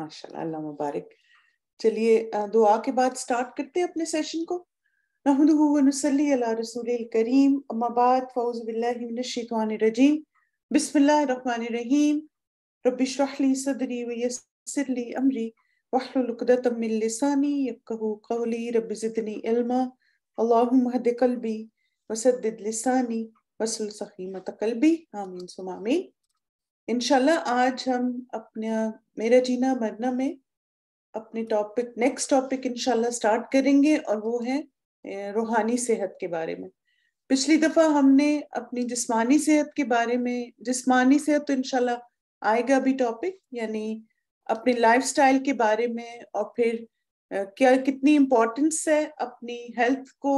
माशाल्लाह अल्लाह मुबारक चलिए दुआ के बाद स्टार्ट करते हैं अपने सेशन को करीम अम्माबाद फ़ौज़बिल्लिमिनशैतवानरजीम बिस्मिल्लाहिर्रहमानिर्रहीम रब्बिशरहली सदरी वयस्सिरली अमरी वहलुल उक़दतम मिन लिसानी यफ़क़हू क़ौली रब्बि ज़िदनी इल्मा अल्लाहुम्मा हद कल्बी वसद्दिद लिसानी वसुल सखीमत कल्बी आमीन सुमामीन इनशाला आज हम अपना मेरा जीना मरना में अपने टॉपिक नेक्स्ट टॉपिक इनशाला स्टार्ट करेंगे और वो है रूहानी सेहत के बारे में पिछली दफ़ा हमने अपनी जिस्मानी सेहत के बारे में जिस्मानी सेहत तो इनशाला आएगा भी टॉपिक यानी अपने लाइफस्टाइल के बारे में और फिर क्या कितनी इम्पोर्टेंस है अपनी हेल्थ को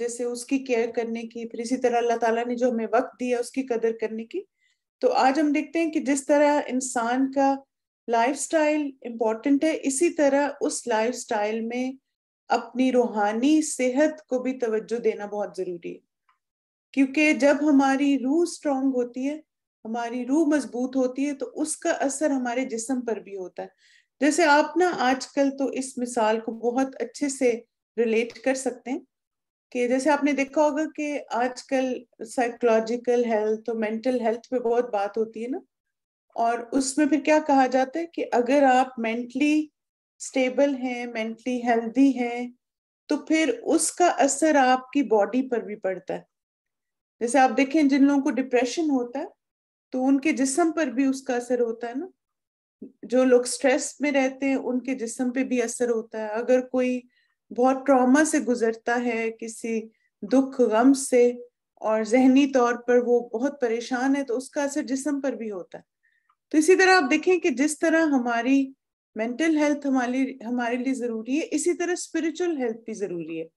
जैसे उसकी केयर करने की फिर इसी तरह अल्लाह ताला ने जो हमें वक्त दिया उसकी कदर करने की तो आज हम देखते हैं कि जिस तरह इंसान का लाइफ स्टाइल इम्पॉर्टेंट है इसी तरह उस लाइफ स्टाइल में अपनी रूहानी सेहत को भी तवज्जो देना बहुत ज़रूरी है क्योंकि जब हमारी रूह स्ट्रांग होती है हमारी रूह मजबूत होती है तो उसका असर हमारे जिस्म पर भी होता है जैसे आप ना आजकल तो इस मिसाल को बहुत अच्छे से रिलेट कर सकते हैं कि जैसे आपने देखा होगा कि आजकल साइकोलॉजिकल हेल्थ और मेंटल हेल्थ पे बहुत बात होती है ना और उसमें फिर क्या कहा जाता है कि अगर आप मेंटली स्टेबल हैं मेंटली हेल्दी हैं तो फिर उसका असर आपकी बॉडी पर भी पड़ता है जैसे आप देखें जिन लोगों को डिप्रेशन होता है तो उनके जिसम पर भी उसका असर होता है ना जो लोग स्ट्रेस में रहते हैं उनके जिसम पे भी असर होता है अगर कोई बहुत ट्रॉमा से गुजरता है किसी दुख गम से और जहनी तौर पर वो बहुत परेशान है तो उसका असर जिसम पर भी होता है तो इसी तरह आप देखें कि जिस तरह हमारी मेंटल हेल्थ हमारी हमारे लिए जरूरी है इसी तरह स्पिरिचुअल हेल्थ भी जरूरी है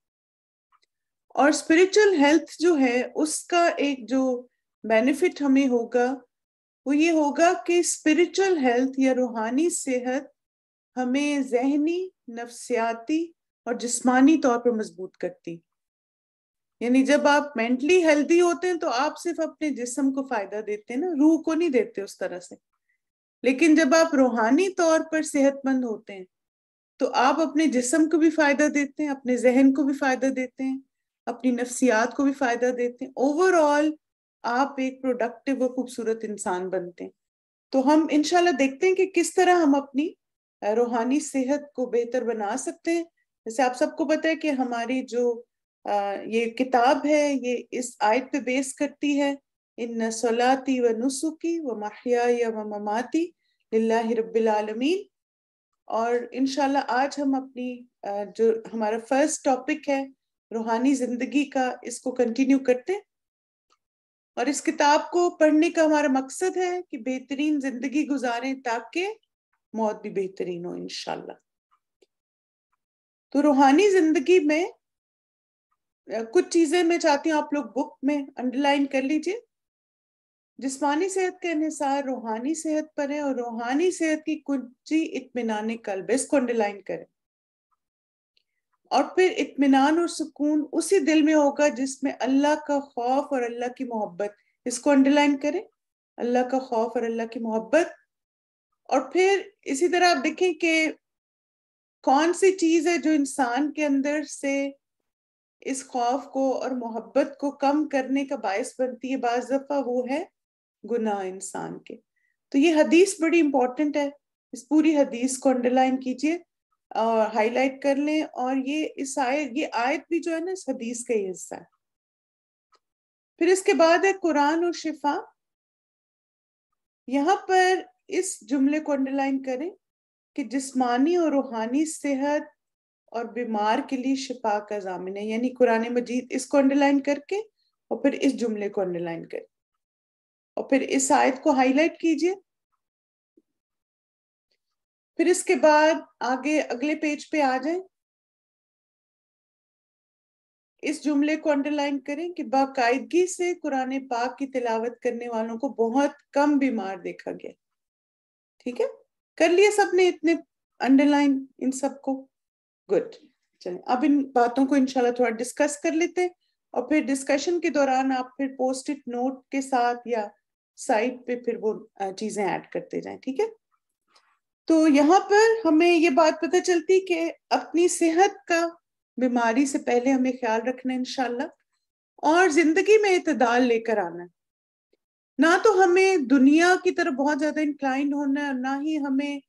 और स्पिरिचुअल हेल्थ जो है उसका एक जो बेनिफिट हमें होगा वो ये होगा कि स्पिरिचुअल हेल्थ या रूहानी सेहत हमें जहनी नफसियाती और जिस्मानी तौर पर मजबूत करती यानी जब आप मेंटली हेल्दी होते हैं तो आप सिर्फ अपने जिस्म को फायदा देते हैं ना रूह को नहीं देते उस तरह से लेकिन जब आप रूहानी तौर पर सेहतमंद होते हैं तो आप अपने जिस्म को भी फायदा देते हैं अपने जहन को भी फायदा देते हैं अपनी नफ्सियात को भी फायदा देते हैं ओवरऑल आप एक प्रोडक्टिव और खूबसूरत इंसान बनते हैं तो हम इनशाला देखते हैं कि किस तरह हम अपनी रूहानी सेहत को बेहतर बना सकते हैं जैसे आप सबको पता है कि हमारी जो आ, ये किताब है ये इस आयत पे बेस करती है इन सलाती व नुसुकी व माहिया व ममाती लाला रबालमीन और इनशाला आज हम अपनी जो हमारा फर्स्ट टॉपिक है रूहानी जिंदगी का इसको कंटिन्यू करते हैं और इस किताब को पढ़ने का हमारा मकसद है कि बेहतरीन जिंदगी गुजारें ताकि मौत भी बेहतरीन हो इनशाला तो रूहानी जिंदगी में कुछ चीजें मैं चाहती हूँ आप लोग बुक में अंडरलाइन कर लीजिए जिस्मानी सेहत के अनुसार रूहानी सेहत पर है और रूहानी सेहत की कुंजी इतमान कल्ब इसको अंडरलाइन करें और फिर इतमान और सुकून उसी दिल में होगा जिसमें अल्लाह का खौफ और अल्लाह की मोहब्बत इसको अंडरलाइन करें अल्लाह का खौफ और अल्लाह की मोहब्बत और फिर इसी तरह आप देखें कि कौन सी चीज है जो इंसान के अंदर से इस खौफ को और मोहब्बत को कम करने का बायस बनती है बाज दफा वो है गुनाह इंसान के तो ये हदीस बड़ी इंपॉर्टेंट है इस पूरी हदीस को अंडरलाइन कीजिए और हाईलाइट कर लें और ये इस आयत ये आयत भी जो है ना इस हदीस का ही हिस्सा है फिर इसके बाद है कुरान और शिफा यहाँ पर इस जुमले को अंडरलाइन करें कि जिस्मानी और रूहानी सेहत और बीमार के लिए शिफा का जामिन है यानी कुरान मजीद इसको अंडरलाइन करके और फिर इस जुमले को अंडरलाइन करें और फिर इस आयत को हाईलाइट कीजिए फिर इसके बाद आगे अगले पेज पे आ जाए इस जुमले को अंडरलाइन करें कि बाकायदगी से कुरान पाक की तिलावत करने वालों को बहुत कम बीमार देखा गया ठीक है कर लिए सबने इतने अंडरलाइन इन सबको गुड चलिए अब इन बातों को इंशाल्लाह थोड़ा डिस्कस कर लेते हैं और फिर डिस्कशन के दौरान आप फिर पोस्ट इट नोट के साथ या साइट पे फिर वो चीजें ऐड करते जाएं ठीक है तो यहाँ पर हमें ये बात पता चलती कि अपनी सेहत का बीमारी से पहले हमें ख्याल रखना है इनशाला और जिंदगी में इतदाल लेकर आना ना तो हमें दुनिया की तरफ बहुत ज्यादा इंक्लाइंड होना है ना ही हमें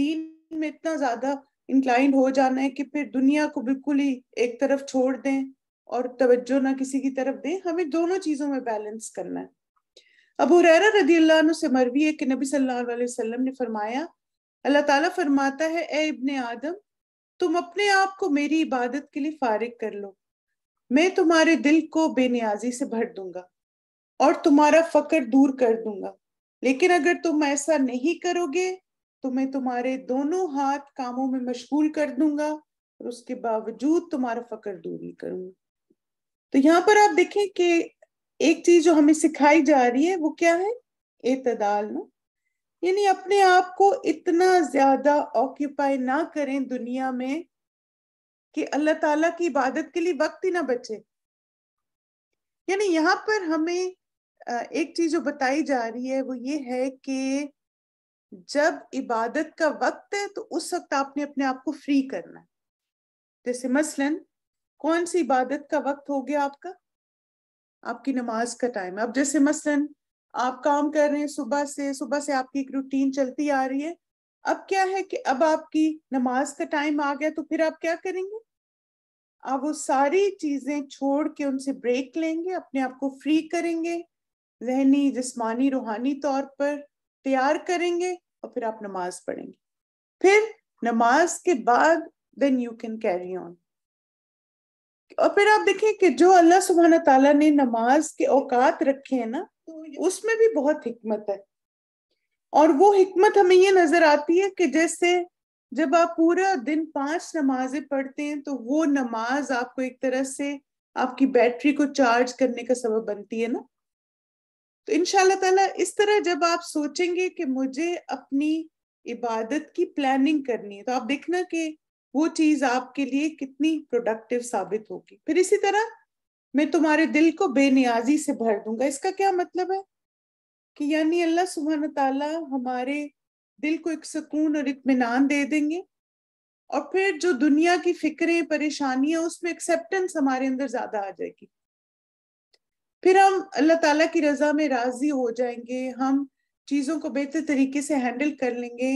दीन में इतना ज्यादा इंक्लाइंड हो जाना है कि फिर दुनिया को बिल्कुल ही एक तरफ छोड़ दें और तवज्जो ना किसी की तरफ दें हमें दोनों चीजों में बैलेंस करना है अब हुरैरा रदी अल्लाह से मरवी है कि नबी सल्लल्लाहु अलैहि वसल्लम ने फरमाया अल्लाह ताला फरमाता है ए इब्ने आदम तुम अपने आप को मेरी इबादत के लिए फारिग कर लो मैं तुम्हारे दिल को बेनियाजी से भर दूंगा और तुम्हारा फकर दूर कर दूंगा लेकिन अगर तुम ऐसा नहीं करोगे तो मैं तुम्हारे दोनों हाथ कामों में मशगूल कर दूंगा और उसके बावजूद तुम्हारा फकर दूर नहीं करूंगा तो यहाँ पर आप देखें कि एक चीज जो हमें सिखाई जा रही है वो क्या है एतदाल ना यानी अपने आप को इतना ज्यादा ऑक्यूपाई ना करें दुनिया में कि अल्लाह ताला की इबादत के लिए वक्त ही ना बचे यानी यहाँ पर हमें एक चीज जो बताई जा रही है वो ये है कि जब इबादत का वक्त है तो उस वक्त आपने अपने आप को फ्री करना है जैसे मसलन कौन सी इबादत का वक्त हो गया आपका आपकी नमाज का टाइम अब जैसे मसलन आप काम कर रहे हैं सुबह से सुबह से आपकी एक रूटीन चलती आ रही है अब क्या है कि अब आपकी नमाज का टाइम आ गया तो फिर आप क्या करेंगे आप वो सारी चीजें छोड़ के उनसे ब्रेक लेंगे अपने आप को फ्री करेंगे जहनी जिस्मानी रूहानी तौर पर तैयार करेंगे और फिर आप नमाज पढ़ेंगे फिर नमाज के बाद then you can carry on और फिर आप देखें कि जो अल्लाह सुबहाना तला ने नमाज के औकात रखे हैं ना उसमें भी बहुत हिकमत है और वो हिकमत हमें ये नजर आती है कि जैसे जब आप पूरा दिन पांच नमाजें पढ़ते हैं तो वो नमाज आपको एक तरह से आपकी बैटरी को चार्ज करने का सबब बनती है ना तो इन ताला इस तरह जब आप सोचेंगे कि मुझे अपनी इबादत की प्लानिंग करनी है तो आप देखना कि वो चीज आपके लिए कितनी प्रोडक्टिव साबित होगी फिर इसी तरह मैं तुम्हारे दिल को बेनियाजी से भर दूंगा इसका क्या मतलब है कि यानी अल्लाह सुबहान तला हमारे दिल को एक सुकून और इतमान दे देंगे और फिर जो दुनिया की फिक्रें परेशानियां उसमें एक्सेप्टेंस हमारे अंदर ज्यादा आ जाएगी फिर हम अल्लाह ताला की रजा में राजी हो जाएंगे हम चीज़ों को बेहतर तरीके से हैंडल कर लेंगे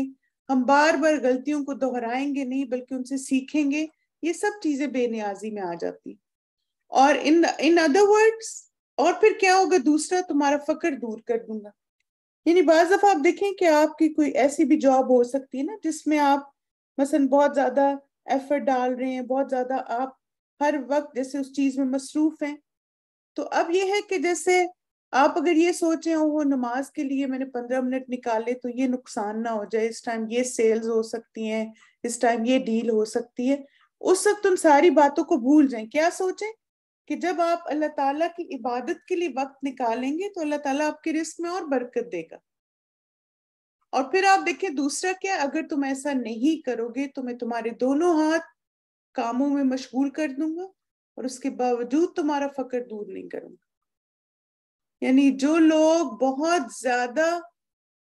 हम बार बार गलतियों को दोहराएंगे नहीं बल्कि उनसे सीखेंगे ये सब चीज़ें बेनियाजी में आ जाती और इन इन अदर वर्ड्स और फिर क्या होगा दूसरा तुम्हारा फ़क्र दूर कर दूंगा यानी बाज दफ़ा आप देखें कि आपकी कोई ऐसी भी जॉब हो सकती है ना जिसमें आप मसलन बहुत ज़्यादा एफर्ट डाल रहे हैं बहुत ज़्यादा आप हर वक्त जैसे उस चीज़ में मसरूफ़ हैं तो अब ये है कि जैसे आप अगर ये सोच रहे हो वो नमाज के लिए मैंने पंद्रह मिनट निकाले तो ये नुकसान ना हो जाए इस टाइम ये सेल्स हो सकती हैं इस टाइम ये डील हो सकती है उस वक्त तुम सारी बातों को भूल जाए क्या सोचें कि जब आप अल्लाह ताला की इबादत के लिए वक्त निकालेंगे तो अल्लाह ताला आपके रिस्क में और बरकत देगा और फिर आप देखें दूसरा क्या अगर तुम ऐसा नहीं करोगे तो मैं तुम्हारे दोनों हाथ कामों में मशगूल कर दूंगा और उसके बावजूद तुम्हारा फकर दूर नहीं करूंगा यानी जो लोग बहुत ज्यादा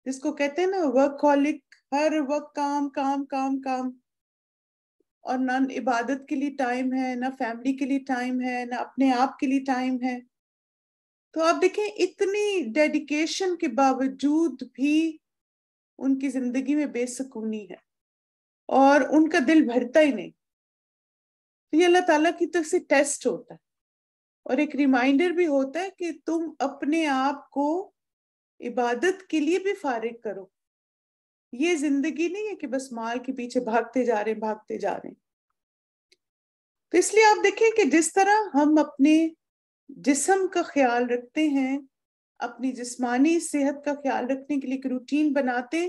जिसको कहते हैं ना वर्क कॉलिक हर वक्त काम काम काम काम और ना इबादत के लिए टाइम है ना फैमिली के लिए टाइम है ना अपने आप के लिए टाइम है तो आप देखें इतनी डेडिकेशन के बावजूद भी उनकी जिंदगी में बेसकूनी है और उनका दिल भरता ही नहीं तो ये अल्लाह ताला की तरफ से टेस्ट होता है और एक रिमाइंडर भी होता है कि तुम अपने आप को इबादत के लिए भी फारिग करो ये जिंदगी नहीं है कि बस माल के पीछे भागते जा रहे भागते जा रहे तो इसलिए आप देखें कि जिस तरह हम अपने जिसम का ख्याल रखते हैं अपनी जिस्मानी सेहत का ख्याल रखने के लिए एक रूटीन बनाते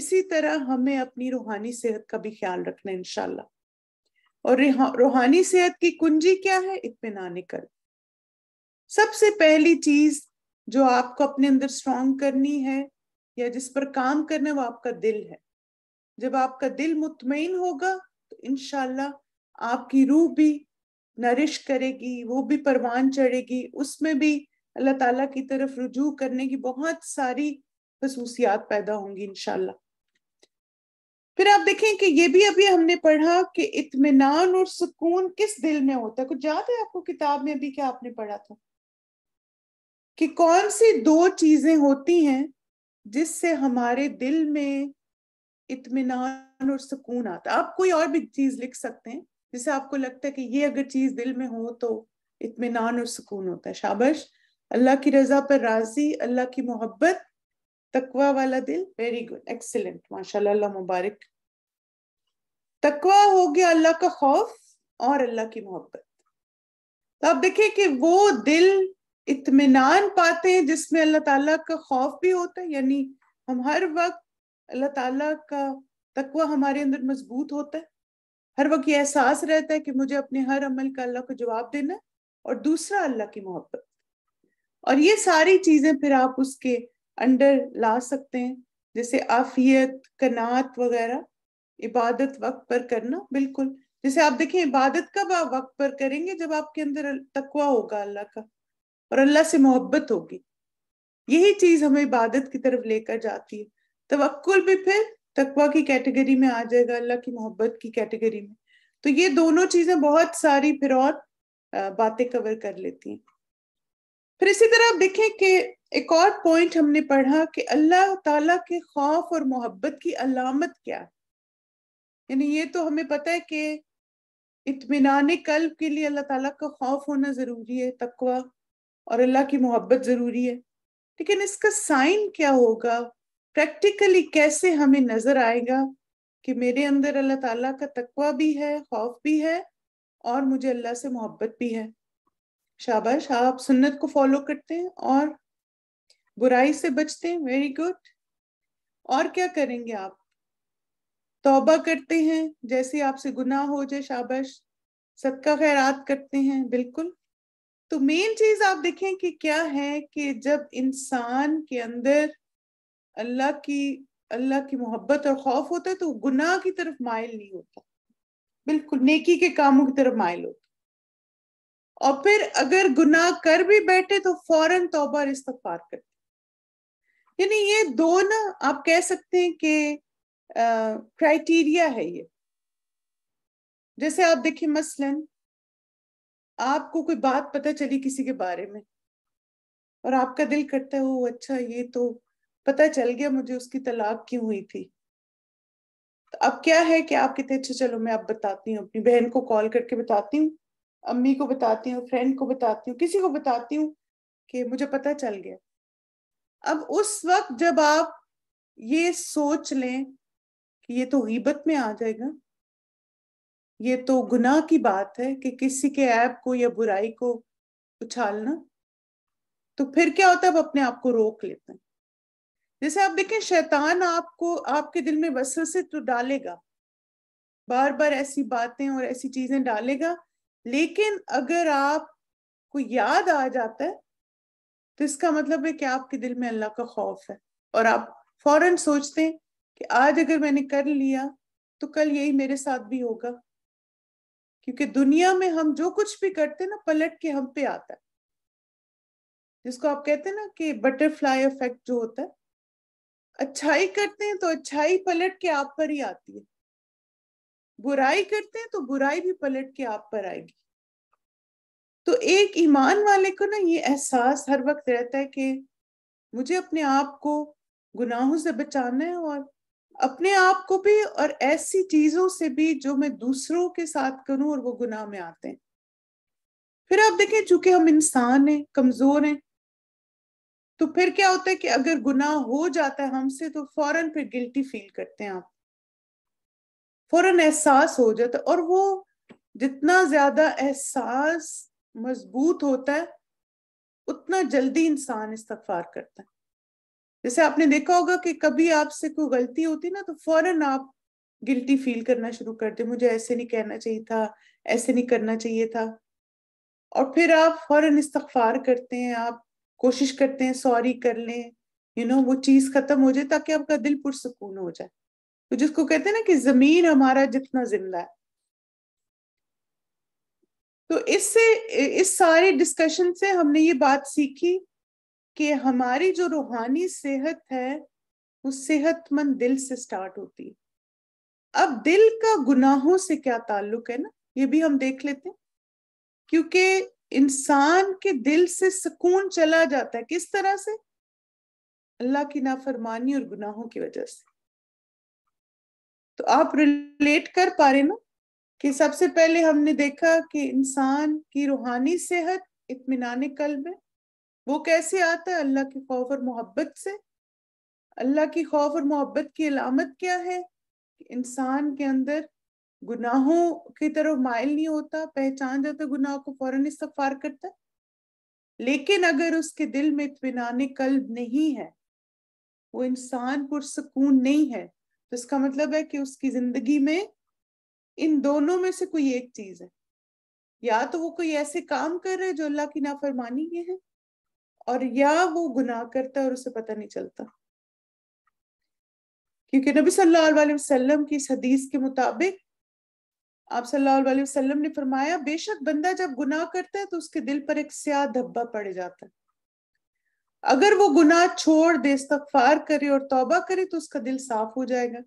इसी तरह हमें अपनी रूहानी सेहत का भी ख्याल रखना है इनशाला और रूहानी सेहत की कुंजी क्या है इतमान कर सबसे पहली चीज जो आपको अपने अंदर स्ट्रांग करनी है या जिस पर काम करना वो आपका दिल है जब आपका दिल मुतमिन होगा तो इनशाला आपकी रूह भी नरिश करेगी वो भी परवान चढ़ेगी उसमें भी अल्लाह ताला की तरफ रुजू करने की बहुत सारी खसूसियात पैदा होंगी इनशाला फिर आप देखें कि ये भी अभी हमने पढ़ा कि इतमान और सुकून किस दिल में होता है कुछ याद है आपको किताब में अभी क्या आपने पढ़ा था कि कौन सी दो चीजें होती हैं जिससे हमारे दिल में इतमान और सुकून आता आप कोई और भी चीज लिख सकते हैं जिसे आपको लगता है कि ये अगर चीज दिल में हो तो इतमान और सुकून होता है शाबश अल्लाह की रजा पर राजी अल्लाह की मोहब्बत तकवा वाला दिल वेरी गुड एक्सेलेंट माशाल्लाह मुबारक तकवा हो गया अल्लाह का खौफ और अल्लाह की मोहब्बत तो आप देखिए कि वो दिल इतमान पाते हैं जिसमें अल्लाह ताला का खौफ भी होता है यानी हम हर वक्त अल्लाह ताला का तकवा हमारे अंदर मजबूत होता है हर वक्त ये एहसास रहता है कि मुझे अपने हर अमल का अल्लाह को जवाब देना है और दूसरा अल्लाह की मोहब्बत और ये सारी चीजें फिर आप उसके अंडर ला सकते हैं जैसे आफियत कनात वगैरह इबादत वक्त पर करना बिल्कुल जैसे आप देखें इबादत कब आप वक्त पर करेंगे जब आपके अंदर तकवा होगा अल्लाह का और अल्लाह से मोहब्बत होगी यही चीज हमें इबादत की तरफ लेकर जाती है तवक्ल भी फिर तकवा की कैटेगरी में आ जाएगा अल्लाह की मोहब्बत की कैटेगरी में तो ये दोनों चीजें बहुत सारी फिर और बातें कवर कर लेती हैं फिर इसी तरह आप देखें कि एक और पॉइंट हमने पढ़ा कि अल्लाह ताला के खौफ और मोहब्बत की अलामत क्या है यानी ये तो हमें पता है कि इतमान कल्ब के लिए अल्लाह ताला का खौफ होना ज़रूरी है तकवा और अल्लाह की मोहब्बत ज़रूरी है लेकिन इसका साइन क्या होगा प्रैक्टिकली कैसे हमें नज़र आएगा कि मेरे अंदर अल्लाह ताला का तकवा भी है खौफ भी है और मुझे अल्लाह से मोहब्बत भी है शाबाश आप सुन्नत को फॉलो करते हैं और बुराई से बचते हैं वेरी गुड और क्या करेंगे आप तौबा करते हैं जैसे आपसे गुनाह हो जाए शाबाश सदका खैरात करते हैं बिल्कुल तो मेन चीज आप देखें कि क्या है कि जब इंसान के अंदर अल्लाह की अल्लाह की मोहब्बत और खौफ होता है तो गुनाह की तरफ मायल नहीं होता बिल्कुल नेकी के कामों की तरफ मायल होता और फिर अगर गुनाह कर भी बैठे तो फौरन तौबा इस्तफार करते यानी ये दो ना आप कह सकते हैं कि क्राइटेरिया है ये जैसे आप देखिए मसलन आपको कोई बात पता चली किसी के बारे में और आपका दिल करता है वो अच्छा ये तो पता चल गया मुझे उसकी तलाक क्यों हुई थी तो अब क्या है कि आप कितने अच्छा चलो मैं आप बताती हूँ अपनी बहन को कॉल करके बताती हूँ अम्मी को बताती हूँ फ्रेंड को बताती हूँ किसी को बताती हूँ कि मुझे पता चल गया अब उस वक्त जब आप ये सोच लें ये तो गीबत में आ जाएगा ये तो गुनाह की बात है कि किसी के ऐप को या बुराई को उछालना तो फिर क्या होता है आप अपने आप को रोक लेते हैं जैसे आप देखें शैतान आपको आपके दिल में से तो डालेगा बार बार ऐसी बातें और ऐसी चीजें डालेगा लेकिन अगर आप को याद आ जाता है तो इसका मतलब है कि आपके दिल में अल्लाह का खौफ है और आप फौरन सोचते हैं कि आज अगर मैंने कर लिया तो कल यही मेरे साथ भी होगा क्योंकि दुनिया में हम जो कुछ भी करते हैं ना पलट के हम पे आता है जिसको आप कहते हैं ना कि बटरफ्लाई इफेक्ट जो होता है अच्छाई करते हैं तो अच्छाई पलट के आप पर ही आती है बुराई करते हैं तो बुराई भी पलट के आप पर आएगी तो एक ईमान वाले को ना ये एहसास हर वक्त रहता है कि मुझे अपने आप को गुनाहों से बचाना है और अपने आप को भी और ऐसी चीजों से भी जो मैं दूसरों के साथ करूं और वो गुनाह में आते हैं फिर आप देखें चूंकि हम इंसान हैं कमजोर हैं तो फिर क्या होता है कि अगर गुनाह हो जाता है हमसे तो फौरन फिर गिल्टी फील करते हैं आप फौरन एहसास हो जाता है और वो जितना ज्यादा एहसास मजबूत होता है उतना जल्दी इंसान इस्तफार करता है जैसे आपने देखा होगा कि कभी आपसे कोई गलती होती ना तो फौरन आप गिल्टी फील करना शुरू करते मुझे ऐसे नहीं कहना चाहिए था ऐसे नहीं करना चाहिए था और फिर आप फौरन इस्तफार करते हैं आप कोशिश करते हैं सॉरी कर लें यू नो वो चीज खत्म हो जाए ताकि आपका दिल पुरसकून हो जाए तो जिसको कहते हैं ना कि जमीन हमारा जितना जिंदा है तो इससे इस सारे डिस्कशन से हमने ये बात सीखी कि हमारी जो रूहानी सेहत है वो सेहतमंद दिल से स्टार्ट होती है अब दिल का गुनाहों से क्या ताल्लुक है ना ये भी हम देख लेते हैं क्योंकि इंसान के दिल से सुकून चला जाता है किस तरह से अल्लाह की नाफरमानी और गुनाहों की वजह से तो आप रिलेट कर पा रहे ना कि सबसे पहले हमने देखा कि इंसान की रूहानी सेहत इतमान कल में वो कैसे आता है अल्लाह के खौफ और मोहब्बत से अल्लाह की खौफ और मोहब्बत की अलामत क्या है इंसान के अंदर गुनाहों की तरफ मायल नहीं होता पहचान जाता गुनाह को फौरन इस्तफार करता लेकिन अगर उसके दिल में इतमान कल्ब नहीं है वो इंसान पुरसकून नहीं है तो इसका मतलब है कि उसकी जिंदगी में इन दोनों में से कोई एक चीज है या तो वो कोई ऐसे काम कर रहे हैं जो अल्लाह की नाफरमानी के है और या वो गुनाह करता और उसे पता नहीं चलता क्योंकि नबी सल्लल्लाहु अलैहि वसल्लम की हदीस के मुताबिक आप सल्लल्लाहु अलैहि वसल्लम ने फरमाया बेशक बंदा जब गुनाह करता है तो उसके दिल पर एक स्याह धब्बा पड़ जाता है अगर वो गुनाह छोड़ दे इस्तफार करे और तौबा करे तो उसका दिल साफ हो जाएगा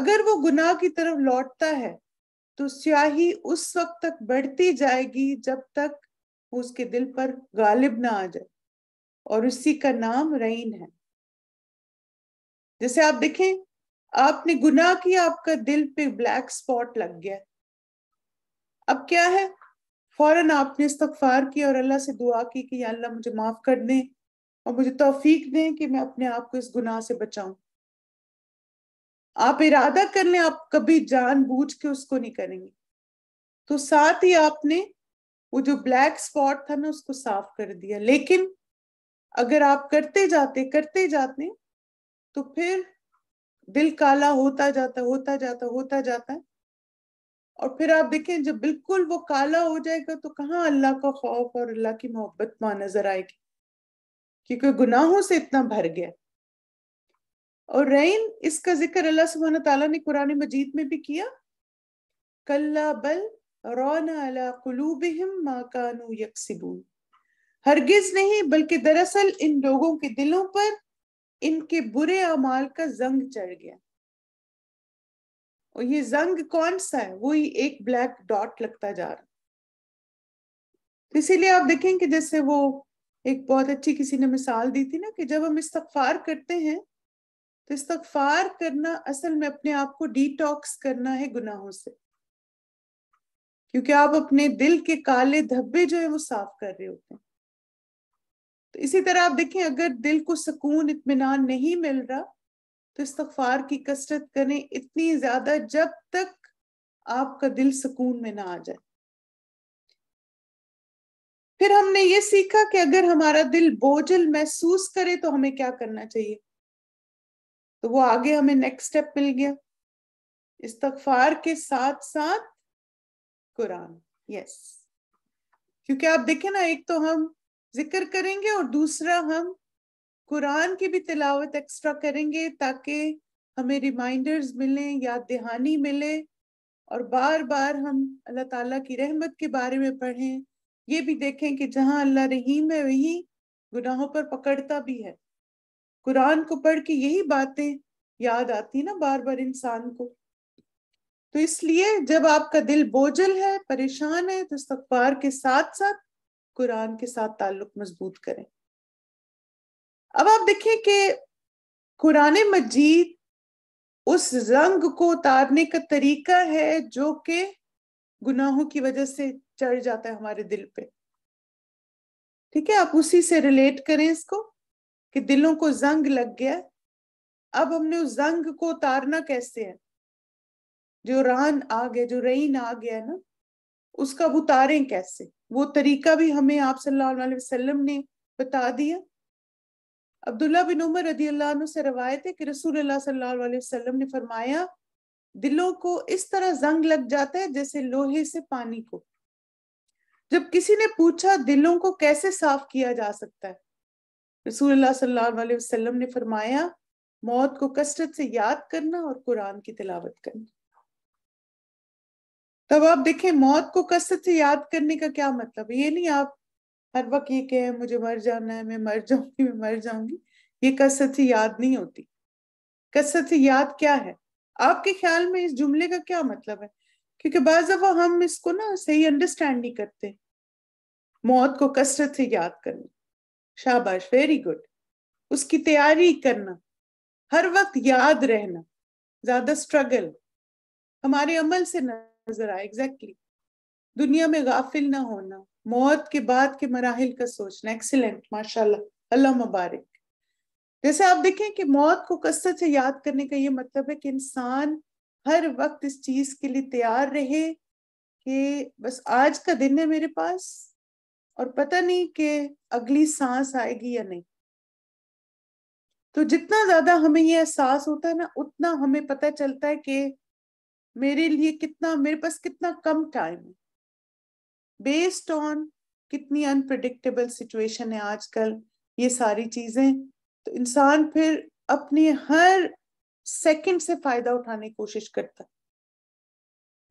अगर वो गुनाह की तरफ लौटता है तो स्याही उस वक्त तक बढ़ती जाएगी जब तक वो उसके दिल पर गालिब ना आ जाए और उसी का नाम रईन है जैसे आप देखें आपने गुनाह किया आपका दिल पे ब्लैक स्पॉट लग गया अब क्या है फौरन आपने इस्तफार की और अल्लाह से दुआ की कि अल्लाह मुझे माफ कर दे और मुझे तौफीक दे कि मैं अपने आप को इस गुनाह से बचाऊं आप इरादा कर लें आप कभी जानबूझ के उसको नहीं करेंगे तो साथ ही आपने वो जो ब्लैक स्पॉट था ना उसको साफ कर दिया लेकिन अगर आप करते जाते करते जाते तो फिर दिल काला होता जाता होता जाता होता जाता है और फिर आप देखें जब बिल्कुल वो काला हो जाएगा तो कहाँ अल्लाह का खौफ और अल्लाह की मोहब्बत मां नजर आएगी क्योंकि गुनाहों से इतना भर गया और रैन इसका जिक्र अल्लाह सुबहाना तला ने कुरान मजीद में भी किया कल्ला बल रौन अला कुलूबहम मा हरगिज नहीं बल्कि दरअसल इन लोगों के दिलों पर इनके बुरे अमाल का जंग चढ़ गया और ये जंग कौन सा है वही एक ब्लैक डॉट लगता जा रहा तो इसीलिए आप देखेंगे जैसे वो एक बहुत अच्छी किसी ने मिसाल दी थी ना कि जब हम इस्तफार करते हैं तो इस्तफार करना असल में अपने आप को डिटॉक्स करना है गुनाहों से क्योंकि आप अपने दिल के काले धब्बे जो है वो साफ कर रहे होते हैं तो इसी तरह आप देखें अगर दिल को सुकून इतमान नहीं मिल रहा तो इस्तफार की कसरत करें इतनी ज्यादा जब तक आपका दिल सुकून में ना आ जाए फिर हमने ये सीखा कि अगर हमारा दिल बोझल महसूस करे तो हमें क्या करना चाहिए तो वो आगे हमें नेक्स्ट स्टेप मिल गया इस्तफार के साथ साथ कुरान यस क्योंकि आप देखें ना एक तो हम जिक्र करेंगे और दूसरा हम कुरान की भी तिलावत एक्स्ट्रा करेंगे ताकि हमें रिमाइंडर्स मिलें याद दहानी मिले और बार बार हम अल्लाह ताला की रहमत के बारे में पढ़ें ये भी देखें कि जहां अल्लाह रहीम है वही गुनाहों पर पकड़ता भी है कुरान को पढ़ के यही बातें याद आती ना बार बार इंसान को तो इसलिए जब आपका दिल बोझल है परेशान है तो इस्तार के साथ साथ कुरान के साथ ताल्लुक मजबूत करें अब आप देखें कि कुरान मजीद उस रंग को उतारने का तरीका है जो कि गुनाहों की वजह से चढ़ जाता है हमारे दिल पे ठीक है आप उसी से रिलेट करें इसको कि दिलों को जंग लग गया अब हमने उस जंग को उतारना कैसे है जो रान आ गया जो रईन आ गया ना उसका उतारें कैसे वो तरीका भी हमें आप सल्लल्लाहु अलैहि वसल्लम ने बता दिया अब्दुल्ला बिन उमर रदी अल्लाह से रवायत है कि रसूल अल्लाह सल्लल्लाहु अलैहि वसल्लम ने फरमाया दिलों को इस तरह जंग लग जाता है जैसे लोहे से पानी को जब किसी ने पूछा दिलों को कैसे साफ किया जा सकता है रसूल अल्लाह सल्लल्लाहु अलैहि वसल्लम ने फरमाया मौत को कसरत से याद करना और कुरान की तिलावत करना तब आप देखें मौत को कसरत से याद करने का क्या मतलब ये नहीं आप हर वक्त ये कहें मुझे मर जाना है मैं मर जाऊंगी मैं मर जाऊंगी ये कसरत से याद नहीं होती कसरत से याद क्या है आपके ख्याल में इस जुमले का क्या मतलब है क्योंकि बाज हम इसको ना सही अंडरस्टैंड नहीं करते मौत को कसरत से याद करना शाबाश वेरी गुड उसकी तैयारी करना हर वक्त याद रहना ज्यादा स्ट्रगल हमारे अमल से ना नजर आए एग्जैक्टली exactly. दुनिया में गाफिल ना होना मौत के बाद के मराहल का सोचना एक्सीलेंट माशाल्लाह अल्लाह मुबारक जैसे आप देखें कि मौत को कसरत से याद करने का ये मतलब है कि इंसान हर वक्त इस चीज के लिए तैयार रहे कि बस आज का दिन है मेरे पास और पता नहीं कि अगली सांस आएगी या नहीं तो जितना ज्यादा हमें ये एहसास होता है ना उतना हमें पता चलता है कि मेरे लिए कितना मेरे पास कितना कम टाइम है बेस्ड ऑन कितनी अनप्रडिक्टेबल सिचुएशन है आजकल ये सारी चीजें तो इंसान फिर अपने हर सेकंड से फायदा उठाने की कोशिश करता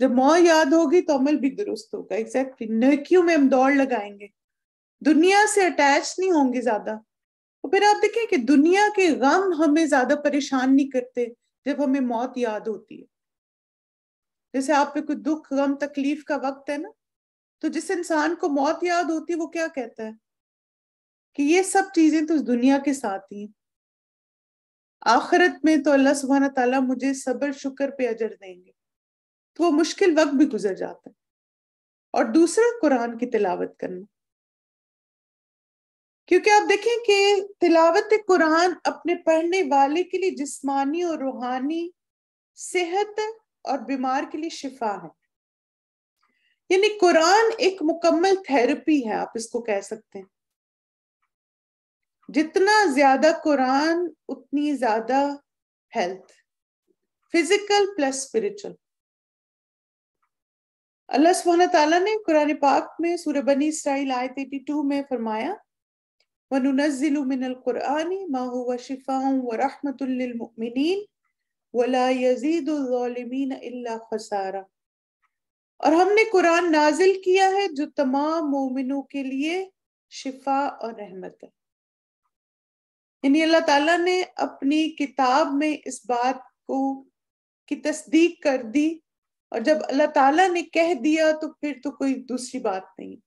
जब मौत याद होगी तो अमल भी दुरुस्त होगा एग्जैक्टली नक्यू में हम दौड़ लगाएंगे दुनिया से अटैच नहीं होंगे ज्यादा और फिर आप देखें कि दुनिया के गम हमें ज्यादा परेशान नहीं करते जब हमें मौत याद होती है जैसे आप पे कोई दुख गम तकलीफ का वक्त है ना तो जिस इंसान को मौत याद होती है वो क्या कहता है कि ये सब चीजें तो दुनिया के साथ ही आखिरत में तो अल्लाह सुबहाना तला मुझे सब्र शुक्र पे अजर देंगे तो वो मुश्किल वक्त भी गुजर जाता है और दूसरा कुरान की तिलावत करना क्योंकि आप देखें कि तिलावत कुरान अपने पढ़ने वाले के लिए जिस्मानी और रूहानी सेहत और बीमार के लिए शिफा है यानी कुरान एक मुकम्मल थेरेपी है आप इसको कह सकते हैं जितना ज्यादा कुरान उतनी ज्यादा health physical plus spiritual Allah सुबह तआला ने कुरान पाक में सूरह बनी इसराइल आयत 82 में फरमाया वनुनज़िलु मिनल कुरानी मा हुवा शिफाउन व रहमतुल लिल मुमिनीन खसारा और हमने कुरान नाजिल किया है जो तमाम मोमिनों के लिए शिफा और रहमत है यानी अल्लाह ताला ने अपनी किताब में इस बात को की तस्दीक कर दी और जब अल्लाह ताला ने कह दिया तो फिर तो कोई दूसरी बात नहीं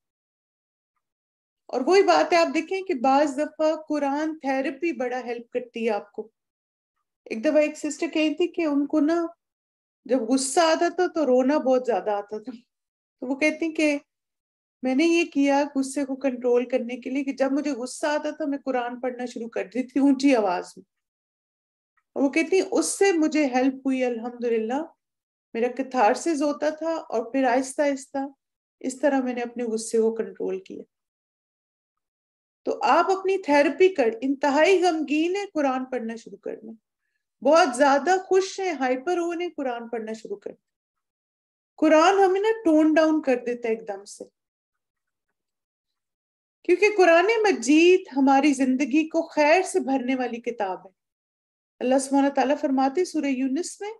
और वही बात है आप देखें कि बाज दफा कुरान थेरेपी बड़ा हेल्प करती है आपको एक दफा एक सिस्टर कही थी कि उनको ना जब गुस्सा आता था तो रोना बहुत ज्यादा आता था तो वो कहती कि मैंने ये किया गुस्से को कंट्रोल करने के लिए कि जब मुझे गुस्सा आता था मैं कुरान पढ़ना शुरू कर दी थी ऊंची आवाज में और वो कहती उससे मुझे हेल्प हुई अल्हम्दुलिल्लाह मेरा कथारसिस होता था और फिर आहिस्ता आहिस्ता इस तरह मैंने अपने गुस्से को कंट्रोल किया तो आप अपनी थेरेपी कर इंतहाई गमगीन है कुरान पढ़ना शुरू करना बहुत ज्यादा खुश हैं हाइपर हो नहीं कुरान पढ़ना शुरू कर कुरान हमें ना टोन डाउन कर देता है एकदम से क्योंकि कुरान मजीद हमारी जिंदगी को खैर से भरने वाली किताब है अल्लाह सुबहाना ताला फरमाते सूर्य यूनिस में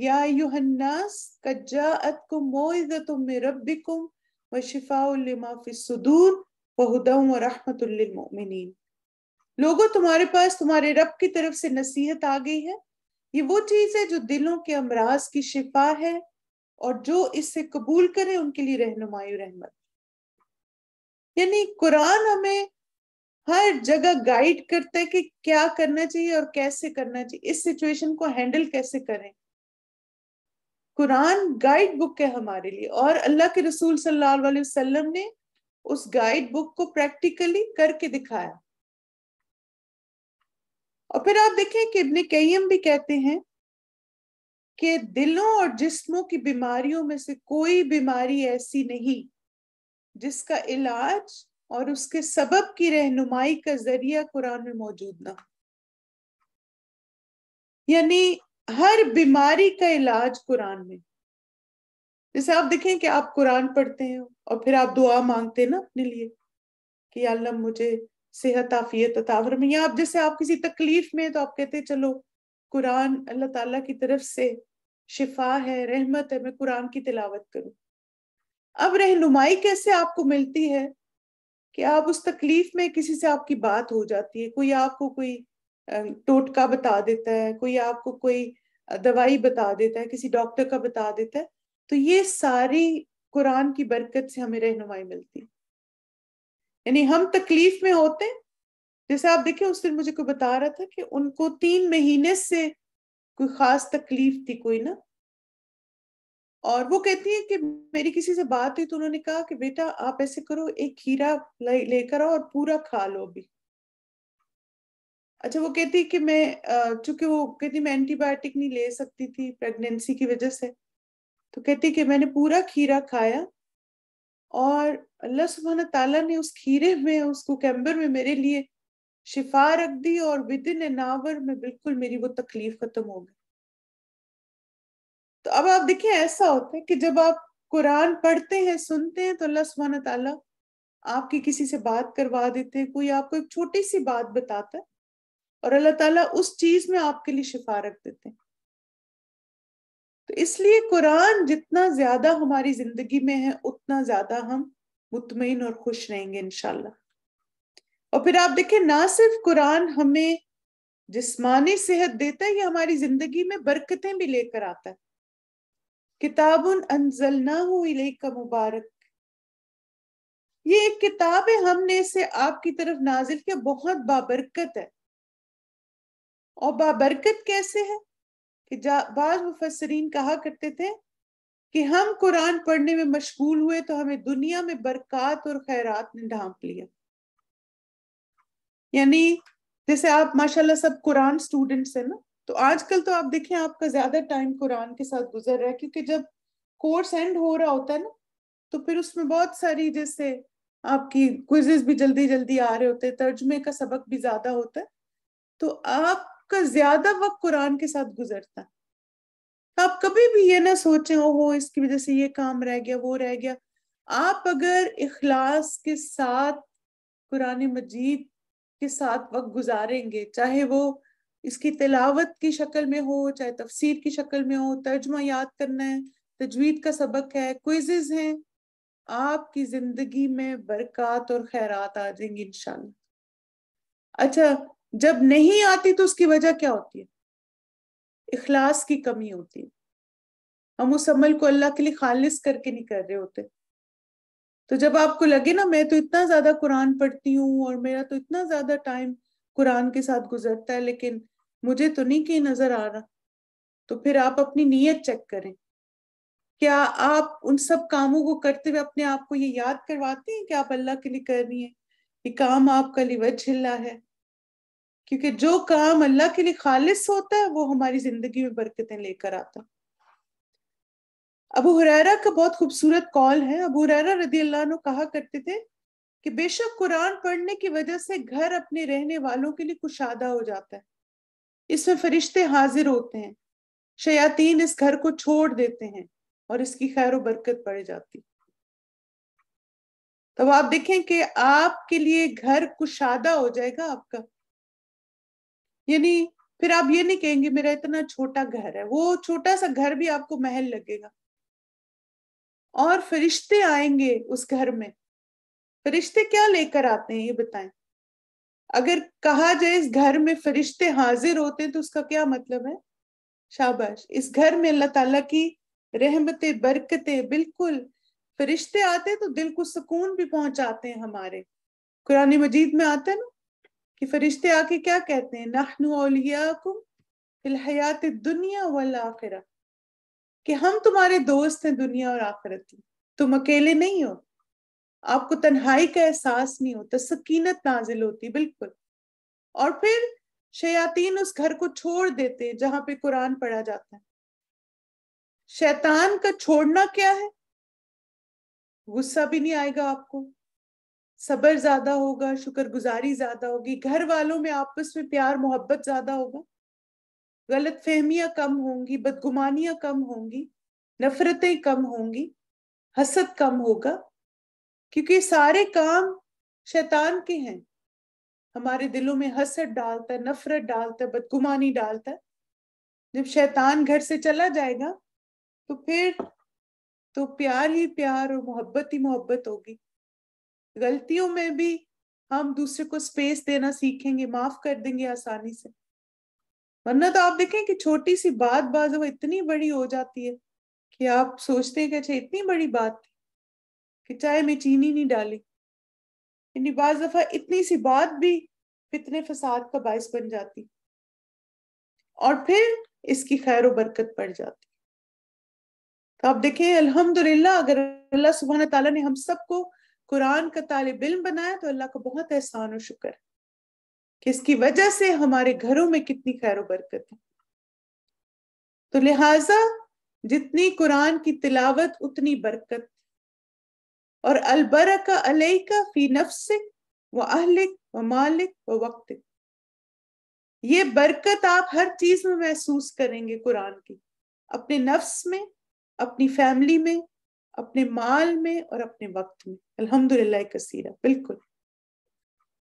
या युहन्नास कज्जाअतकुम मौइज़तुम मिन रब्बिकुम व शिफाउ लिमा फिस सुदूर व हुदम व रहमतुल लिल मुमिनीन लोगों तुम्हारे पास तुम्हारे रब की तरफ से नसीहत आ गई है ये वो चीज है जो दिलों के अमराज की शिफा है और जो इससे कबूल करे उनके लिए रहनुमाई रहमत यानी कुरान हमें हर जगह गाइड करता है कि क्या करना चाहिए और कैसे करना चाहिए इस सिचुएशन को हैंडल कैसे करें कुरान गाइड बुक है हमारे लिए और अल्लाह के रसूल सल्लल्लाहु अलैहि वसल्लम ने उस गाइड बुक को प्रैक्टिकली करके दिखाया और फिर आप देखें कि इब्ने कैम भी कहते हैं कि दिलों और जिस्मों की बीमारियों में से कोई बीमारी ऐसी नहीं जिसका इलाज और उसके सबब की रहनुमाई का जरिया कुरान में मौजूद ना यानी हर बीमारी का इलाज कुरान में जैसे आप देखें कि आप कुरान पढ़ते हैं और फिर आप दुआ मांगते हैं ना अपने लिए कि अल्लाह मुझे सेहत आफियत तावरम या आप जैसे आप किसी तकलीफ में तो आप कहते चलो कुरान अल्लाह ताला की तरफ से शिफा है रहमत है मैं कुरान की तिलावत करूं अब रहनुमाई कैसे आपको मिलती है कि आप उस तकलीफ में किसी से आपकी बात हो जाती है कोई आपको कोई टोटका बता देता है कोई आपको कोई दवाई बता देता है किसी डॉक्टर का बता देता है तो ये सारी कुरान की बरकत से हमें रहनुमाई मिलती है यानी हम तकलीफ में होते हैं जैसे आप देखे उस दिन मुझे कोई बता रहा था कि उनको तीन महीने से कोई खास तकलीफ थी कोई ना और वो कहती है कि मेरी किसी से बात हुई तो उन्होंने कहा कि बेटा आप ऐसे करो एक खीरा लेकर आओ और पूरा खा लो अभी अच्छा वो कहती है कि मैं चूंकि वो कहती मैं एंटीबायोटिक नहीं ले सकती थी प्रेगनेंसी की वजह से तो कहती कि मैंने पूरा खीरा खाया और अल्लाह सुबहाना ताला ने उस खीरे में उस कुकेम्बर में मेरे लिए शिफा रख दी और विद इन एन आवर में बिल्कुल मेरी वो तकलीफ खत्म हो गई तो अब आप देखिए ऐसा होता है कि जब आप कुरान पढ़ते हैं सुनते हैं तो अल्लाह सुबहाना तला आपकी किसी से बात करवा देते हैं कोई आपको एक छोटी सी बात बताता है और अल्लाह ताला उस चीज में आपके लिए शिफा रख देते हैं तो इसलिए कुरान जितना ज्यादा हमारी जिंदगी में है उतना ज्यादा हम मुतमिन और खुश रहेंगे इनशाला और फिर आप देखें ना सिर्फ कुरान हमें जिस्मानी सेहत देता है ये हमारी जिंदगी में बरकतें भी लेकर आता है अंजल किताबुन अनजलना का मुबारक ये एक किताब है हमने इसे आपकी तरफ नाजिल किया बहुत बाबरकत है और बाबरकत कैसे है कि बाज मुफसरीन कहा करते थे कि हम कुरान पढ़ने में मशगूल हुए तो हमें दुनिया में बरकत और खैरात ने ढांप लिया यानी जैसे आप माशाल्लाह सब कुरान स्टूडेंट्स हैं ना तो आजकल तो आप देखें आपका ज्यादा टाइम कुरान के साथ गुजर रहा है क्योंकि जब कोर्स एंड हो रहा होता है ना तो फिर उसमें बहुत सारी जैसे आपकी क्विजेस भी जल्दी जल्दी आ रहे होते हैं तर्जमे का सबक भी ज्यादा होता है तो आपका ज्यादा वक्त कुरान के साथ गुजरता है तो आप कभी भी ये ना सोचें हो इसकी वजह से ये काम रह गया वो रह गया आप अगर इखलास के साथ कुरान मजीद के साथ वक्त गुजारेंगे चाहे वो इसकी तिलावत की शक्ल में हो चाहे तफसीर की शक्ल में हो तर्जमा याद करना है तजवीद का सबक है क्विजेज हैं आपकी जिंदगी में बरकत और खैरात आ जाएंगी इंशाल्लाह अच्छा जब नहीं आती तो उसकी वजह क्या होती है इखलास की कमी होती है हम उस अमल को अल्लाह के लिए खालिश करके नहीं कर रहे होते तो जब आपको लगे ना मैं तो इतना ज्यादा कुरान पढ़ती हूँ और मेरा तो इतना ज्यादा टाइम कुरान के साथ गुजरता है लेकिन मुझे तो नहीं कहीं नजर आ रहा तो फिर आप अपनी नीयत चेक करें क्या आप उन सब कामों को करते हुए अपने आप को ये याद करवाते हैं कि आप अल्लाह के लिए कर रही हैं ये काम आपका लिए वजह है क्योंकि जो काम अल्लाह के लिए खालिश होता है वो हमारी जिंदगी में बरकतें लेकर आता अबू हुरैरा का बहुत खूबसूरत कॉल है अबू हुरैरा रदी अल्लाह कहा करते थे कि बेशक कुरान पढ़ने की वजह से घर अपने रहने वालों के लिए कुशादा हो जाता है इसमें फरिश्ते हाजिर होते हैं शयातीन इस घर को छोड़ देते हैं और इसकी खैर बरकत पड़ जाती तो आप देखें कि आपके लिए घर कुशादा हो जाएगा आपका यानी फिर आप ये नहीं कहेंगे मेरा इतना छोटा घर है वो छोटा सा घर भी आपको महल लगेगा और फरिश्ते आएंगे उस घर में फरिश्ते क्या लेकर आते हैं ये बताएं अगर कहा जाए इस घर में फरिश्ते हाजिर होते हैं तो उसका क्या मतलब है शाबाश इस घर में अल्लाह ताला की रहमतें बरकतें बिल्कुल फरिश्ते आते हैं तो दिल को सुकून भी पहुंचाते हैं हमारे कुरानी मजीद में आता है ना कि फरिश्ते आके क्या कहते हैं नाहनु औलियाकुम फिल हयात दुनिया वल आखिरा कि हम तुम्हारे दोस्त हैं दुनिया और आखिरत में तुम अकेले नहीं हो आपको तन्हाई का एहसास नहीं होता सकीनत नाजिल होती बिल्कुल और फिर शयातीन उस घर को छोड़ देते हैं जहां पे कुरान पढ़ा जाता है शैतान का छोड़ना क्या है गुस्सा भी नहीं आएगा आपको सब्र ज्यादा होगा शुक्रगुजारी ज्यादा होगी घर वालों में आपस में प्यार मोहब्बत ज्यादा होगा गलत फहमियाँ कम होंगी बदगुमानियाँ कम होंगी नफरतें कम होंगी हसद कम होगा क्योंकि सारे काम शैतान के हैं हमारे दिलों में हसद डालता है नफरत डालता है बदगुमानी डालता है जब शैतान घर से चला जाएगा तो फिर तो प्यार ही प्यार और मोहब्बत ही मोहब्बत होगी गलतियों में भी हम दूसरे को स्पेस देना सीखेंगे माफ कर देंगे आसानी से वरना तो आप देखें कि छोटी सी बात बाज वो इतनी बड़ी हो जाती है कि आप सोचते हैं कि अच्छा इतनी बड़ी बात थी कि चाय में चीनी नहीं डाली यानी बाज दफा इतनी सी बात भी फितने फसाद का बायस बन जाती और फिर इसकी खैर बरकत पड़ जाती तो आप देखें अल्हम्दुलिल्लाह अगर अल्लाह सुबहाना तला ने हम सबको कुरान का तालब इम बनाया तो अल्लाह का बहुत एहसान और शुक्र कि इसकी वजह से हमारे घरों में कितनी खैर बरकत है तो लिहाजा जितनी कुरान की तिलावत उतनी बरकत और अलबरक का फी नफ्सिक व अहलिक व मालिक व वक्त ये बरकत आप हर चीज में महसूस करेंगे कुरान की अपने नफ्स में अपनी फैमिली में अपने माल में और अपने वक्त में अल्हम्दुलिल्लाह कसीरा बिल्कुल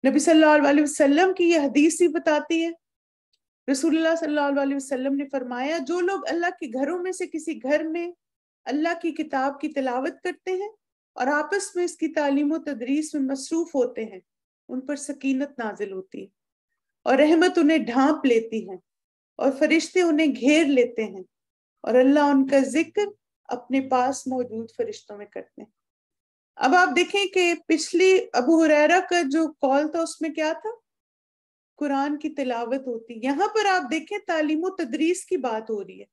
नबी सल्लल्लाहु अलैहि वसल्लम की यह हदीस ही बताती है रसूलुल्लाह सल्लल्लाहु अलैहि वसल्लम ने फरमाया जो लोग अल्लाह के घरों में से किसी घर में अल्लाह की किताब की तिलावत करते हैं और आपस में इसकी तालीम तदरीस में मसरूफ होते हैं उन पर सकीनत नाजिल होती है और रहमत उन्हें ढांप लेती है और फरिश्ते उन्हें घेर लेते हैं और अल्लाह उनका जिक्र अपने पास मौजूद फरिश्तों में करते हैं अब आप देखें कि पिछली अबू हुरैरा का जो कॉल था उसमें क्या था कुरान की तिलावत होती यहाँ पर आप देखें तालीम तदरीस की बात हो रही है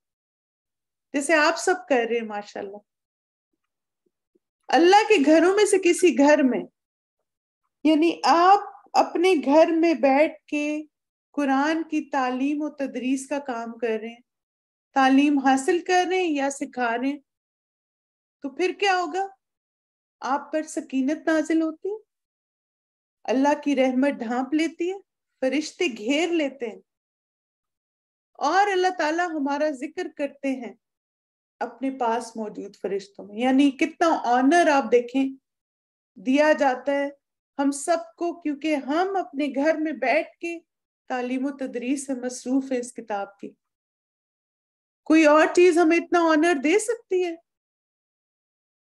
जैसे आप सब कर रहे हैं माशाल्लाह अल्लाह के घरों में से किसी घर में यानी आप अपने घर में बैठ के कुरान की तालीम और तदरीस का काम कर रहे हैं तालीम हासिल कर रहे हैं या सिखा रहे हैं तो फिर क्या होगा आप पर सकीनत नाजिल होती है अल्लाह की रहमत ढांप लेती है फरिश्ते घेर लेते हैं और अल्लाह ताला हमारा जिक्र करते हैं अपने पास मौजूद फरिश्तों में यानी कितना ऑनर आप देखें दिया जाता है हम सबको क्योंकि हम अपने घर में बैठ के तालीम तदरीस से मसरूफ है इस किताब की कोई और चीज हमें इतना ऑनर दे सकती है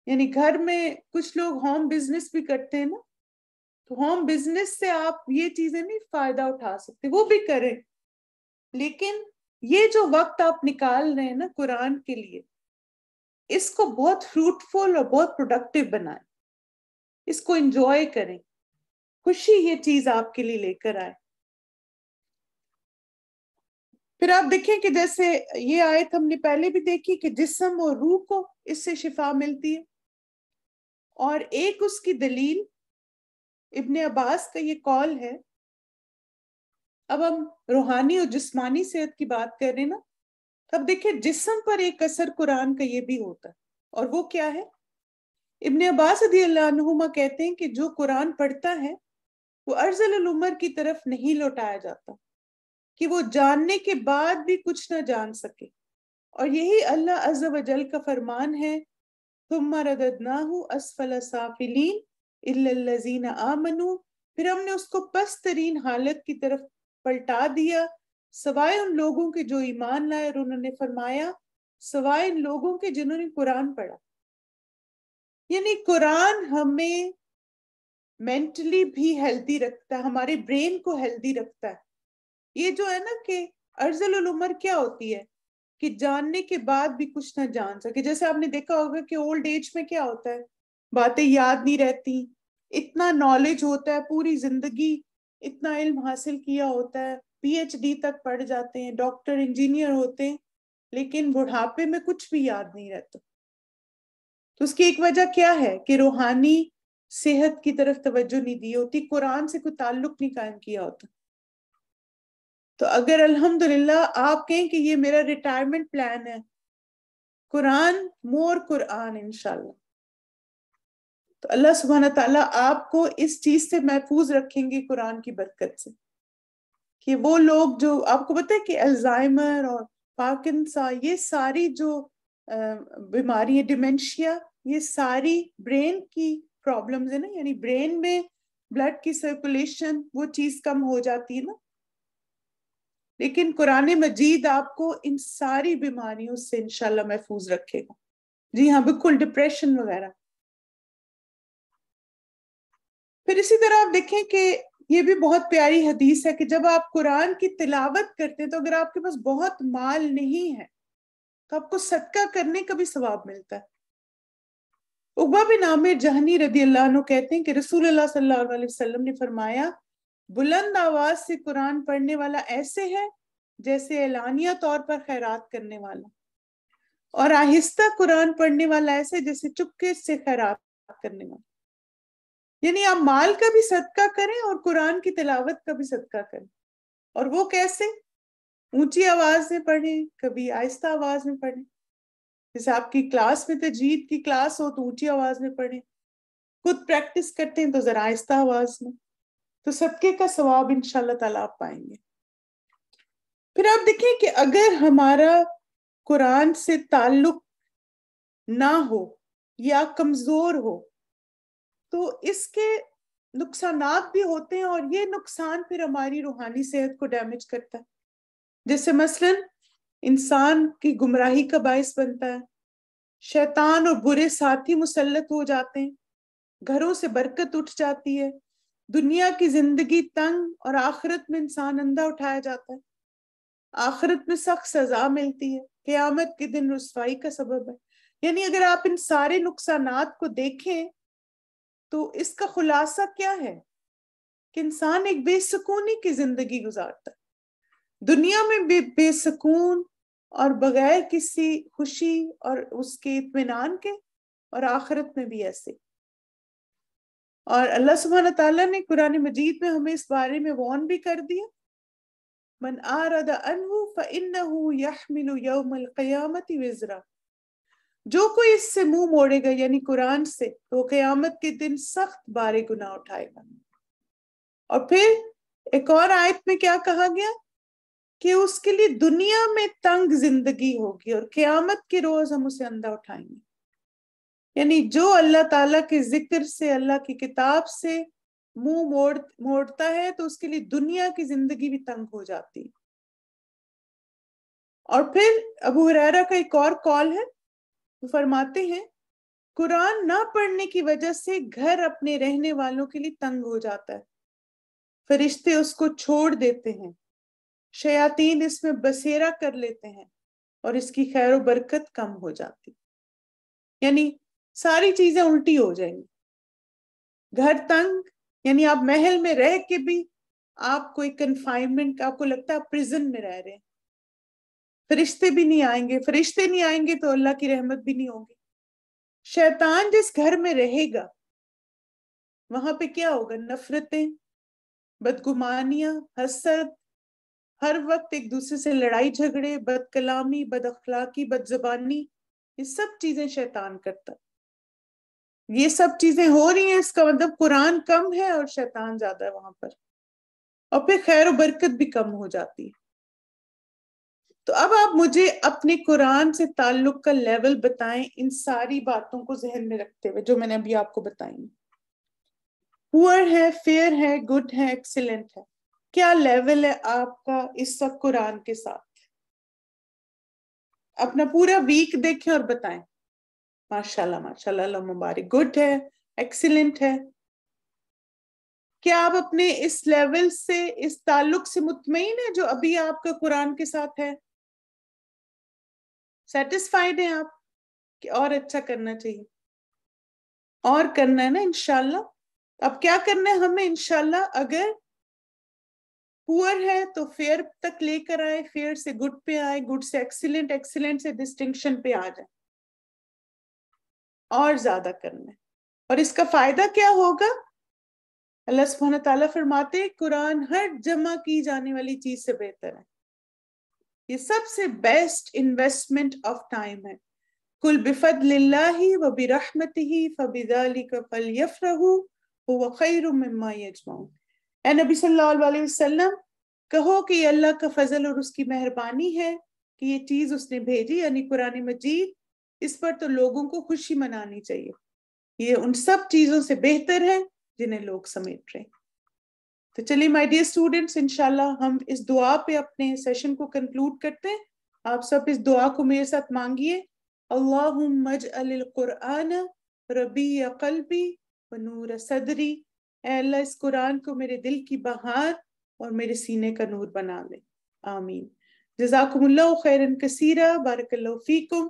यानी घर में कुछ लोग होम बिजनेस भी करते हैं ना तो होम बिजनेस से आप ये चीजें नहीं फायदा उठा सकते वो भी करें लेकिन ये जो वक्त आप निकाल रहे हैं ना कुरान के लिए इसको बहुत फ्रूटफुल और बहुत प्रोडक्टिव बनाएं इसको एंजॉय करें खुशी ये चीज आपके लिए लेकर आए फिर आप देखें कि जैसे ये आयत हमने पहले भी देखी कि जिसम और रूह को इससे शिफा मिलती है और एक उसकी दलील इब्ने अब्बास का ये कॉल है अब हम रूहानी और जिस्मानी सेहत की बात कर रहे ना तब देखिए जिस्म पर एक असर कुरान का ये भी होता है और वो क्या है इब्ने अब्बास अदीमा कहते हैं कि जो कुरान पढ़ता है वो अर्जल उमर की तरफ नहीं लौटाया जाता कि वो जानने के बाद भी कुछ ना जान सके और यही अल्लाह अजल का फरमान है तुम रददनाहु असफल आमनु फिर हमने उसको पस्तरीन हालत की तरफ पलटा दिया सवाए उन लोगों के जो ईमान लाए और उन्होंने फरमाया सवाए इन लोगों के जिन्होंने कुरान पढ़ा यानी कुरान हमें मेंटली भी हेल्दी रखता है हमारे ब्रेन को हेल्दी रखता है ये जो है ना कि अर्जल उम्र क्या होती है कि जानने के बाद भी कुछ ना जान सके जैसे आपने देखा होगा कि ओल्ड एज में क्या होता है बातें याद नहीं रहती इतना नॉलेज होता है पूरी जिंदगी इतना इल्म हासिल किया होता है पीएचडी तक पढ़ जाते हैं डॉक्टर इंजीनियर होते हैं लेकिन बुढ़ापे में कुछ भी याद नहीं रहता तो उसकी एक वजह क्या है कि रूहानी सेहत की तरफ तवज्जो नहीं दी होती कुरान से कोई ताल्लुक नहीं कायम किया होता तो अगर अल्हम्दुलिल्लाह आप कहें कि ये मेरा रिटायरमेंट प्लान है कुरान मोर कुरान इनशाला तो अल्लाह सुबहाना तला आपको इस चीज से महफूज रखेंगे कुरान की बरकत से कि वो लोग जो आपको पता है कि अल्जाइमर और पाकिसा ये सारी जो बीमारी है डिमेंशिया ये सारी ब्रेन की प्रॉब्लम्स है ना यानी ब्रेन में ब्लड की सर्कुलेशन वो चीज कम हो जाती है ना लेकिन कुरान मजीद आपको इन सारी बीमारियों से इनशाला महफूज रखेगा जी हाँ बिल्कुल डिप्रेशन वगैरह फिर इसी तरह आप देखें कि ये भी बहुत प्यारी हदीस है कि जब आप कुरान की तिलावत करते हैं तो अगर आपके पास बहुत माल नहीं है तो आपको सदका करने का भी सवाब मिलता है उबा बिन आमिर जहनी रदी अल्लाह कहते हैं कि रसूल अल्लाह सल्लल्लाहु अलैहि वसल्लम ने फरमाया बुलंद आवाज से कुरान पढ़ने वाला ऐसे है जैसे ऐलानिया तौर पर खैरात करने वाला और आहिस्ता कुरान पढ़ने वाला ऐसे जैसे चुपके से खैरात करने वाला यानी आप माल का भी सदका करें और कुरान की तिलावत का भी सदका करें और वो कैसे ऊंची आवाज में पढ़ें कभी आहिस्ता आवाज में पढ़ें जैसे आपकी क्लास में तो जीत की क्लास हो तो ऊंची आवाज में पढ़ें खुद प्रैक्टिस करते हैं तो जरा आहिस्ता आवाज में तो सबके का सवाब इनशाला ताला आप पाएंगे फिर आप देखें कि अगर हमारा कुरान से ताल्लुक ना हो या कमजोर हो तो इसके नुकसान भी होते हैं और ये नुकसान फिर हमारी रूहानी सेहत को डैमेज करता है जैसे मसलन इंसान की गुमराही का बायस बनता है शैतान और बुरे साथी मुसलत हो जाते हैं घरों से बरकत उठ जाती है दुनिया की जिंदगी तंग और आखिरत में इंसान अंधा उठाया जाता है आखिरत में सख्त सजा मिलती है क्यामत के दिन रसवाई का सबब है यानी अगर आप इन सारे नुकसान को देखें तो इसका खुलासा क्या है कि इंसान एक बेसकूनी की जिंदगी गुजारता है दुनिया में बे बेसकून और बगैर किसी खुशी और उसके इतमान के और आखिरत में भी ऐसे और अल्लाह सुबहान तला ने कुरान मजीद में हमें इस बारे में वॉन भी कर दिया मन आरदा अनहु फ़इन्नहु जो कोई इससे मुंह मोड़ेगा यानी कुरान से तो क़यामत के दिन सख्त बारे गुना उठाएगा और फिर एक और आयत में क्या कहा गया कि उसके लिए दुनिया में तंग जिंदगी होगी और क़यामत के रोज हम उसे अंदा उठाएंगे यानी जो अल्लाह ताला के जिक्र से अल्लाह की किताब से मुंह मोड़ मोड़ता है तो उसके लिए दुनिया की जिंदगी भी तंग हो जाती और फिर अबू हरारा का एक और कॉल है वो फरमाते हैं कुरान ना पढ़ने की वजह से घर अपने रहने वालों के लिए तंग हो जाता है फरिश्ते उसको छोड़ देते हैं शयातीन इसमें बसेरा कर लेते हैं और इसकी खैर बरकत कम हो जाती यानी सारी चीजें उल्टी हो जाएंगी घर तंग यानी आप महल में रह के भी आप कोई कन्फाइनमेंट आपको लगता है आप प्रिजन में रह रहे हैं फरिश्ते भी नहीं आएंगे फरिश्ते नहीं आएंगे तो अल्लाह की रहमत भी नहीं होगी शैतान जिस घर में रहेगा वहां पे क्या होगा नफरतें बदगुमानियां हसरत हर वक्त एक दूसरे से लड़ाई झगड़े बदकलामी बद अखलाकी बदजबानी ये सब चीजें शैतान करता ये सब चीजें हो रही हैं इसका मतलब कुरान कम है और शैतान ज्यादा है वहां पर और फिर खैर बरकत भी कम हो जाती है तो अब आप मुझे अपने कुरान से ताल्लुक का लेवल बताएं इन सारी बातों को जहन में रखते हुए जो मैंने अभी आपको बताई पुअर है फेयर है गुड है एक्सीलेंट है क्या लेवल है आपका इस सब कुरान के साथ अपना पूरा वीक देखें और बताएं माशाल्लाह माशाल्लाह मुबारक गुड है एक्सीलेंट है क्या आप अपने इस लेवल से इस ताल्लुक से मुतमिन है जो अभी आपका कुरान के साथ है सेटिस्फाइड है आप कि और अच्छा करना चाहिए और करना है ना इनशाला अब क्या करना है हमें इनशाला अगर पुअर है तो फेयर तक लेकर आए फेयर से गुड पे आए गुड से एक्सीलेंट एक्सीलेंट से डिस्टिंक्शन पे आ जाए और ज्यादा करना है और इसका फायदा क्या होगा अल्लाह सुबहान तला फरमाते कुरान हर जमा की जाने वाली चीज से बेहतर है ये सबसे बेस्ट इन्वेस्टमेंट ऑफ टाइम है कुल बिफद लाही व बिरहमत ही फबिदाली का फल यफरहू व खैर यजमाऊँ ए नबी सल्लल्लाहु कहो कि अल्लाह का फजल और उसकी मेहरबानी है कि ये चीज़ उसने भेजी यानी कुरानी मजीद इस पर तो लोगों को खुशी मनानी चाहिए ये उन सब चीजों से बेहतर है जिन्हें लोग समेट रहे तो चलिए माय डियर स्टूडेंट्स इंशाल्लाह हम इस दुआ पे अपने सेशन को कंक्लूड करते हैं आप सब इस दुआ को मेरे साथ मांगिए अल्लाहुम्मजअलिलकुरआन रबी कल्बी नूर सदरी अल्लाह इस कुरान को मेरे दिल की बहार और मेरे सीने का नूर बना ले आमीन जजाकुमुल्ला खैरन कसीरा बारकल्ला फ़ीकुम